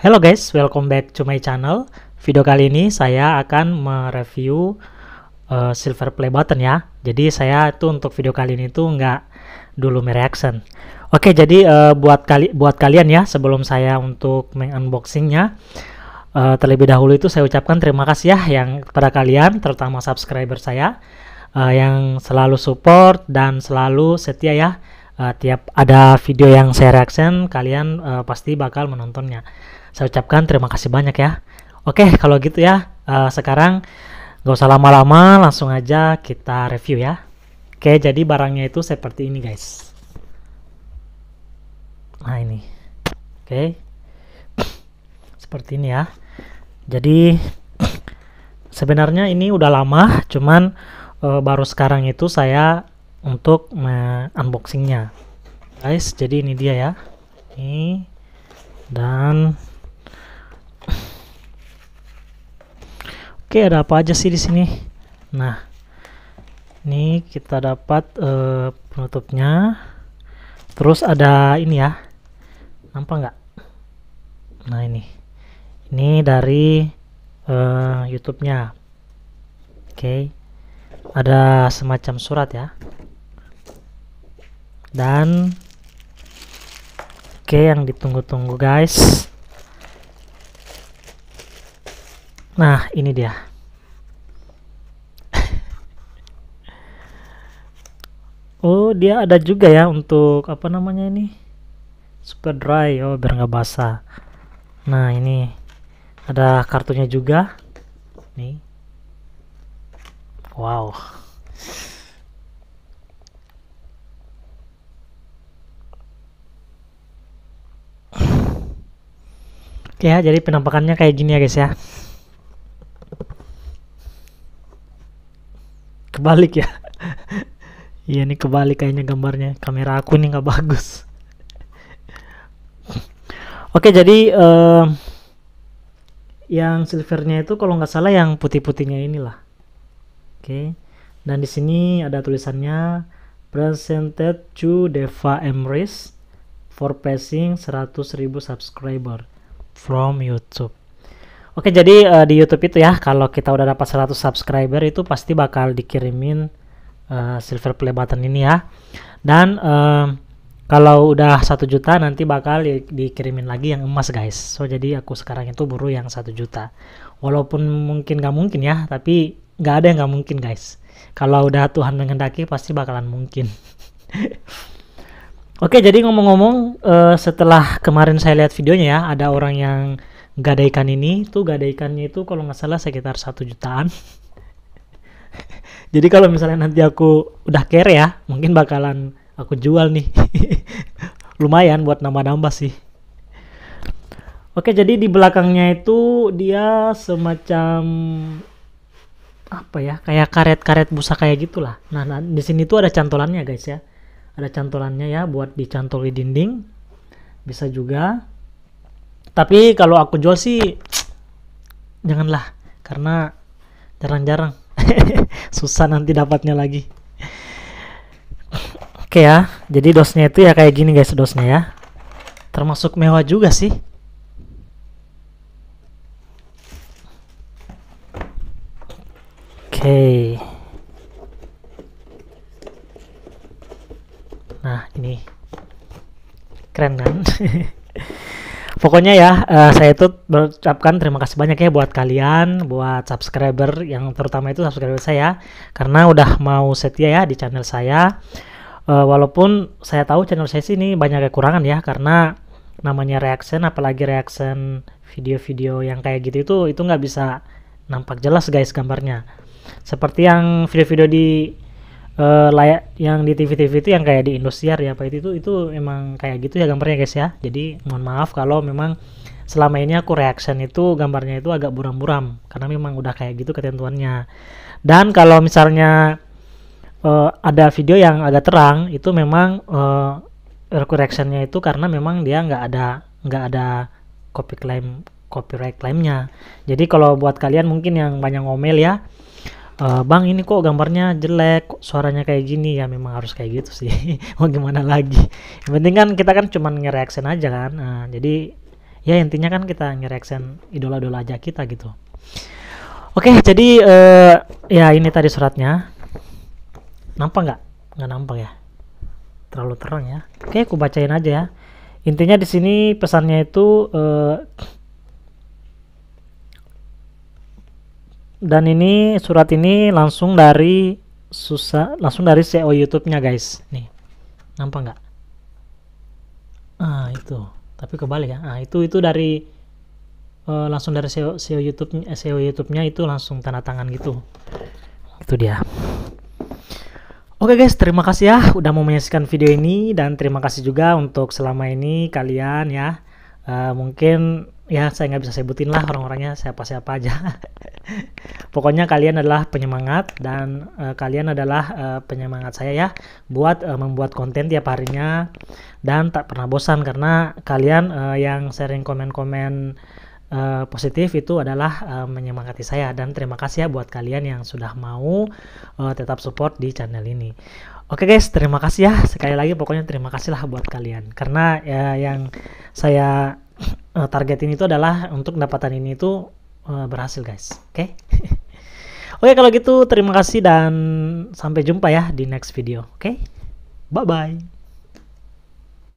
Hello guys, welcome back to my channel. Video kali ini saya akan mereview uh, silver play button ya. Jadi saya itu untuk video kali ini tuh nggak dulu mereaction. Oke, jadi uh, buat kali buat kalian ya sebelum saya untuk unboxingnya uh, eh, terlebih dahulu itu saya ucapkan terima kasih ya yang kepada kalian terutama subscriber saya uh, yang selalu support dan selalu setia ya. Uh, tiap ada video yang saya reaction kalian uh, pasti bakal menontonnya saya ucapkan terima kasih banyak ya. Oke, kalau gitu ya, uh, sekarang gak usah lama-lama, langsung aja kita review ya. Oke, jadi barangnya itu seperti ini guys. Nah ini, oke, seperti ini ya. Jadi sebenarnya ini udah lama, cuman uh, baru sekarang itu saya untuk unboxingnya guys jadi ini dia ya ini dan Oke, ada apa aja sih di sini? Nah, ini kita dapat uh, penutupnya. Terus ada ini ya. Nampak nggak? Nah, ini. Ini dari uh, YouTube-nya. Oke. Ada semacam surat ya. Dan Oke, yang ditunggu-tunggu guys. Nah, ini dia. oh, dia ada juga ya untuk apa namanya ini? Super dry, oh biar nggak basah. Nah, ini ada kartunya juga. Nih. Wow. Oke ya, jadi penampakannya kayak gini ya guys ya. kebalik ya iya ini kebalik kayaknya gambarnya kamera aku nih nggak bagus oke jadi uh, yang silvernya itu kalau nggak salah yang putih-putihnya inilah oke dan di sini ada tulisannya presented to Deva Emrys for passing 100.000 subscriber from YouTube Oke, jadi uh, di YouTube itu ya, kalau kita udah dapat 100 subscriber itu pasti bakal dikirimin uh, silver play button ini ya. Dan uh, kalau udah satu juta nanti bakal di dikirimin lagi yang emas guys. So jadi aku sekarang itu buru yang satu juta. Walaupun mungkin nggak mungkin ya, tapi nggak ada yang nggak mungkin guys. Kalau udah Tuhan menghendaki pasti bakalan mungkin. Oke, jadi ngomong-ngomong, uh, setelah kemarin saya lihat videonya ya, ada orang yang Gadaikan ini tuh gadaikannya itu kalau nggak salah sekitar satu jutaan jadi kalau misalnya nanti aku udah care ya mungkin bakalan aku jual nih lumayan buat nambah-nambah sih oke jadi di belakangnya itu dia semacam apa ya kayak karet-karet busa kayak gitulah nah, nah di sini tuh ada cantolannya guys ya ada cantolannya ya buat dicantol di dinding bisa juga tapi kalau aku jual sih janganlah karena jarang-jarang susah nanti dapatnya lagi oke ya jadi dosnya itu ya kayak gini guys dosnya ya termasuk mewah juga sih oke nah ini keren kan pokoknya ya uh, saya itu berucapkan terima kasih banyak ya buat kalian buat subscriber yang terutama itu subscriber saya karena udah mau setia ya di channel saya uh, walaupun saya tahu channel saya sini banyak kekurangan ya karena namanya reaction apalagi reaction video-video yang kayak gitu itu itu nggak bisa nampak jelas guys gambarnya seperti yang video-video di uh, layak yang di TV-TV itu yang kayak di Indosiar ya apa itu itu emang kayak gitu ya gambarnya guys ya. Jadi mohon maaf kalau memang selama ini aku reaction itu gambarnya itu agak buram-buram karena memang udah kayak gitu ketentuannya. Dan kalau misalnya uh, ada video yang agak terang itu memang uh, eh, correctionnya itu karena memang dia nggak ada nggak ada copy claim copyright claimnya. Jadi kalau buat kalian mungkin yang banyak ngomel ya Eh, bang ini kok gambarnya jelek kok suaranya kayak gini ya memang harus kayak gitu sih mau gimana lagi yang penting kan kita kan cuman ngereaction aja kan nah, jadi ya intinya kan kita ngereaction idola-idola aja kita gitu oke jadi uh, ya ini tadi suratnya nampak nggak nggak nampak ya terlalu terang ya oke aku bacain aja ya intinya di sini pesannya itu uh, dan ini surat ini langsung dari susah langsung dari CEO YouTube-nya guys nih nampak nggak ah itu tapi kebalik ya ah itu itu dari uh, langsung dari CEO CEO YouTube SEO eh, e YouTube-nya itu langsung tanda tangan gitu itu dia Oke okay guys, terima kasih ya udah mau menyaksikan video ini dan terima kasih juga untuk selama ini kalian ya. Uh, mungkin ya saya nggak bisa sebutin lah orang-orangnya siapa-siapa aja pokoknya kalian adalah penyemangat dan uh, kalian adalah uh, penyemangat saya ya buat uh, membuat konten tiap harinya dan tak pernah bosan karena kalian uh, yang sering komen-komen uh, positif itu adalah uh, menyemangati saya dan terima kasih ya buat kalian yang sudah mau uh, tetap support di channel ini. Oke guys, terima kasih ya sekali lagi pokoknya terima kasih lah buat kalian karena ya yang saya Eh, target ini itu adalah untuk pendapatan ini itu uh, eh, berhasil guys. Oke. Okay? Oke okay, kalau gitu terima kasih dan sampai jumpa ya di next video. Oke. Okay? Bye bye.